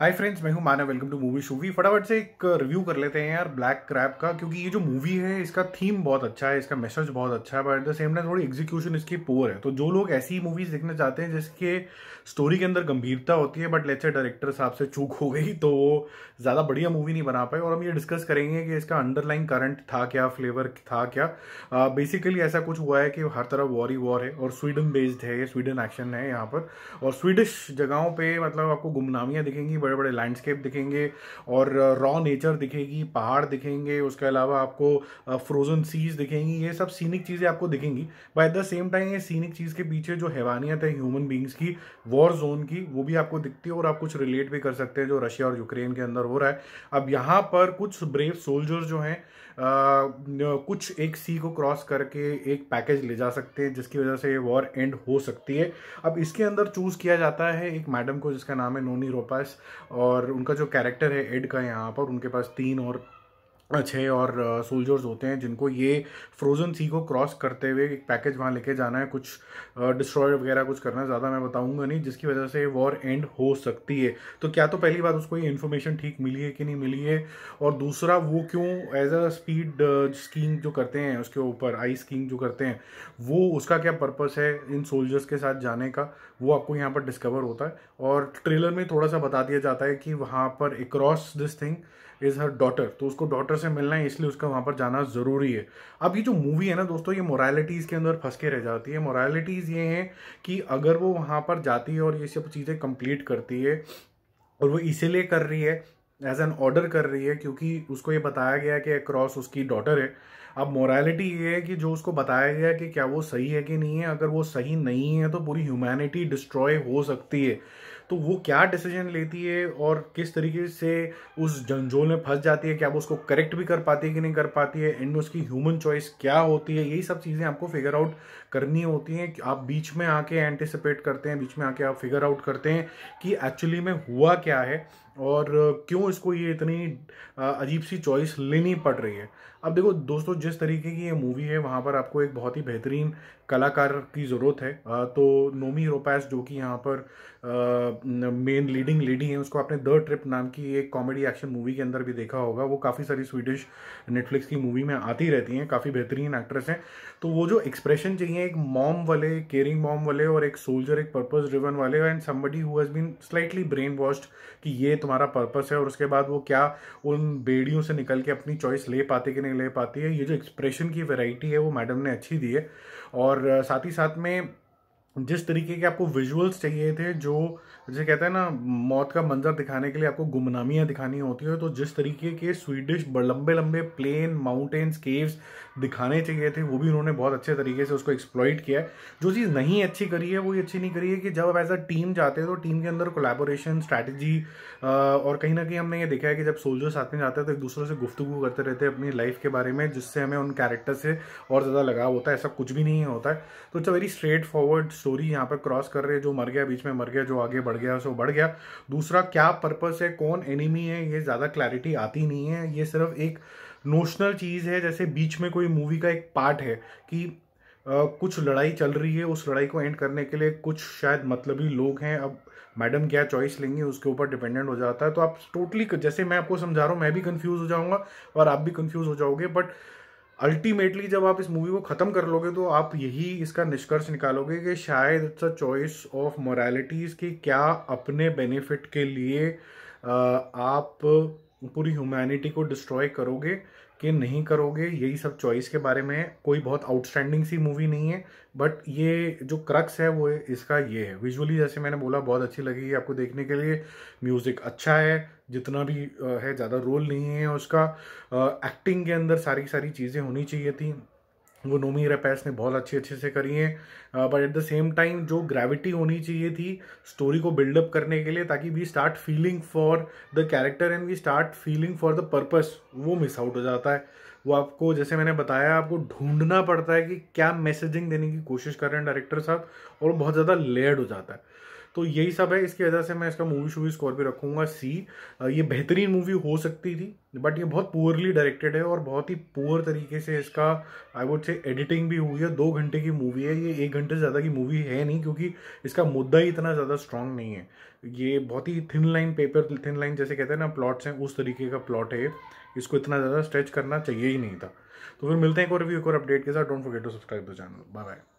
hi friends मैं हूं माना वेलकम टू मूवी शूवी फटाफट से एक रिव्यू कर लेते हैं यार ब्लैक क्रैप का क्योंकि ये जो मूवी है इसका थीम बहुत अच्छा है इसका मैसेज बहुत अच्छा है but at the same time थोड़ी एग्जीक्यूशन इसकी पोअर है तो जो लोग ऐसी मूवीज देखना चाहते हैं जिसके स्टोरी के अंदर गंभीरता होती है बट लेट्स से डायरेक्टर साहब से चूक हो गई तो वो ज़्यादा बढ़िया मूवी नहीं बना पाए और हम ये डिस्कस करेंगे कि इसका अंडरलाइन करंट था क्या फ्लेवर था क्या बेसिकली uh, ऐसा कुछ हुआ है कि हर तरफ वॉर ही वॉर है और स्वीडन बेस्ड है स्वीडन एक्शन है यहाँ पर और स्वीडिश जगहों पर मतलब आपको गुमनामियाँ दिखेंगी बड़े बड़े लैंडस्केप दिखेंगे और रॉ नेचर दिखेगी पहाड़ दिखेंगे उसके अलावा आपको फ्रोजन सीज दिखेंगी ये सब सीनिक चीज़ें आपको दिखेंगी but at the same time ये सीनिक चीज़ के पीछे जो हैवानियत है ह्यूमन बींग्स की वॉर जोन की वो भी आपको दिखती है और आप कुछ रिलेट भी कर सकते हैं जो रशिया और यूक्रेन के अंदर हो रहा है अब यहाँ पर कुछ ब्रेव सोल्जर्स जो हैं कुछ एक सी को क्रॉस करके एक पैकेज ले जा सकते हैं जिसकी वजह से ये वॉर एंड हो सकती है अब इसके अंदर चूज़ किया जाता है एक मैडम को जिसका नाम है नोनी रोपास और उनका जो कैरेक्टर है एड का यहाँ पर उनके पास तीन और अच्छे और सोल्जर्स होते हैं जिनको ये फ्रोज़न सी को क्रॉस करते हुए एक पैकेज वहाँ लेके जाना है कुछ डिस्ट्रॉय वगैरह कुछ करना है ज़्यादा मैं बताऊंगा नहीं जिसकी वजह से वॉर एंड हो सकती है तो क्या तो पहली बात उसको ये इन्फॉर्मेशन ठीक मिली है कि नहीं मिली है और दूसरा वो क्यों एज अ स्पीड स्कीइंग जो करते हैं उसके ऊपर आई स्कीइंग जो करते हैं वो उसका क्या पर्पस है इन सोल्जर्स के साथ जाने का वो आपको यहाँ पर डिस्कवर होता है और ट्रेलर में थोड़ा सा बता दिया जाता है कि वहाँ पर across this thing is her daughter तो उसको डॉटर से मिलना है इसलिए उसका वहाँ पर जाना ज़रूरी है अब ये जो मूवी है ना दोस्तों ये मोरालिटीज़ के अंदर फंस के रह जाती है मोरालिटीज़ ये हैं कि अगर वो वहाँ पर जाती है और ये सब चीज़ें कंप्लीट करती है और वो इसीलिए कर रही है एज एन ऑर्डर कर रही है क्योंकि उसको ये बताया गया है कि क्रॉस उसकी डॉटर है अब मोरालिटी ये है कि जो उसको बताया गया कि क्या वो सही है कि नहीं है अगर वो सही नहीं है तो पूरी ह्यूमैनिटी डिस्ट्रॉय हो सकती है तो वो क्या डिसीजन लेती है और किस तरीके से उस जंजोल में फंस जाती है क्या वो उसको करेक्ट भी कर पाती है कि नहीं कर पाती है एंड उसकी ह्यूमन चॉइस क्या होती है यही सब चीज़ें आपको फिगर आउट करनी होती हैं आप बीच में आके एंटिसिपेट करते हैं बीच में आके आप फिगर आउट करते हैं कि एक्चुअली में हुआ क्या है और क्यों इसको ये इतनी अजीब सी चॉइस लेनी पड़ रही है अब देखो दोस्तों जिस तरीके की ये मूवी है वहाँ पर आपको एक बहुत ही बेहतरीन कलाकार की ज़रूरत है तो नोमी रोपैस जो कि यहाँ पर मेन लीडिंग लेडी हैं उसको आपने द ट्रिप नाम की एक कॉमेडी एक्शन मूवी के अंदर भी देखा होगा वो काफ़ी सारी स्वीडिश नेटफ्लिक्स की मूवी में आती रहती हैं काफ़ी बेहतरीन एक्ट्रेस हैं तो वो जो एक्सप्रेशन चाहिए एक मॉम वाले केयरिंग मॉम वाले और एक सोल्जर एक पर्पज ड्रिवन वाले and somebody who has been slightly brainwashed कि ये तुम्हारा पर्पज है और उसके बाद वो क्या उन बेड़ियों से निकल के अपनी चॉइस ले पाते कि नहीं ले पाती है ये जो एक्सप्रेशन की वेराइटी है वो मैडम ने अच्छी दी है और साथ ही साथ में जिस तरीके के आपको विजुअल्स चाहिए थे जो जैसे कहते हैं ना मौत का मंजर दिखाने के लिए आपको गुमनामियाँ दिखानी होती है तो जिस तरीके के स्वीडिश लंबे लंबे प्लेन माउंटेन्स केव्स दिखाने चाहिए थे वो भी उन्होंने बहुत अच्छे तरीके से उसको एक्सप्लॉइट किया है जो चीज़ नहीं अच्छी करी है वो ये अच्छी नहीं करी है कि जब आप एज अ टीम जाते हैं तो टीम के अंदर कोलेबोरेशन स्ट्रैटेजी और कहीं ना कहीं हमने ये देखा है कि जब सोल्जर्स आते में जाते हैं तो एक दूसरे से गुफ्तु करते रहते हैं अपनी लाइफ के बारे में जिससे हमें उन कैरेक्टर से और ज़्यादा लगाव होता है ऐसा कुछ भी नहीं होता है तो it's a very straightforward story यहाँ पर क्रॉस कर रहे हैं जो मर गया बीच में मर गया जो आगे बढ़ गया सो बढ़ गया दूसरा क्या पर्पस है कौन एनिमी है ये ज़्यादा क्लैरिटी आती नहीं है ये सिर्फ एक नोशनल चीज़ है जैसे बीच में कोई मूवी का एक पार्ट है कि Uh, कुछ लड़ाई चल रही है उस लड़ाई को एंड करने के लिए कुछ शायद मतलबी लोग हैं अब मैडम क्या चॉइस लेंगी उसके ऊपर डिपेंडेंट हो जाता है तो आप टोटली जैसे मैं आपको समझा रहा हूँ मैं भी कंफ्यूज हो जाऊँगा और आप भी कंफ्यूज हो जाओगे बट अल्टीमेटली जब आप इस मूवी को ख़त्म कर लोगे तो आप यही इसका निष्कर्ष निकालोगे कि शायद it's a choice of moralities कि क्या अपने बेनिफिट के लिए आप पूरी ह्यूमैनिटी को डिस्ट्रॉय करोगे कि नहीं करोगे यही सब चॉइस के बारे में कोई बहुत आउटस्टैंडिंग सी मूवी नहीं है बट ये जो क्रक्स है वो इसका ये है विजुअली जैसे मैंने बोला बहुत अच्छी लगी आपको देखने के लिए म्यूज़िक अच्छा है जितना भी है ज़्यादा रोल नहीं है उसका एक्टिंग के अंदर सारी सारी चीज़ें होनी चाहिए थी वो नोमी रेपैस ने बहुत अच्छे अच्छे से करी हैं but at the same time जो ग्रेविटी होनी चाहिए थी स्टोरी को बिल्डअप करने के लिए ताकि we start feeling for the character and we start feeling for the purpose वो मिस आउट हो जाता है वो आपको जैसे मैंने बताया आपको ढूंढना पड़ता है कि क्या मैसेजिंग देने की कोशिश कर रहे हैं डायरेक्टर साहब और बहुत ज़्यादा लेयर्ड हो जाता है तो यही सब है इसकी वजह से मैं इसका मूवी शूवी स्कोर भी रखूँगा सी ये बेहतरीन मूवी हो सकती थी बट ये बहुत पुअरली डायरेक्टेड है और बहुत ही पुअर तरीके से इसका आई वुड से एडिटिंग भी हुई है दो घंटे की मूवी है ये एक घंटे से ज़्यादा की मूवी है नहीं क्योंकि इसका मुद्दा ही इतना ज़्यादा स्ट्रांग नहीं है ये बहुत ही thin line paper thin line जैसे कहते हैं ना प्लॉट्स हैं उस तरीके का प्लॉट है इसको इतना ज़्यादा स्ट्रेच करना चाहिए ही नहीं था तो फिर मिलते हैं एक और रिव्यू एक और अपडेट के साथ don't forget to subscribe the channel bye bye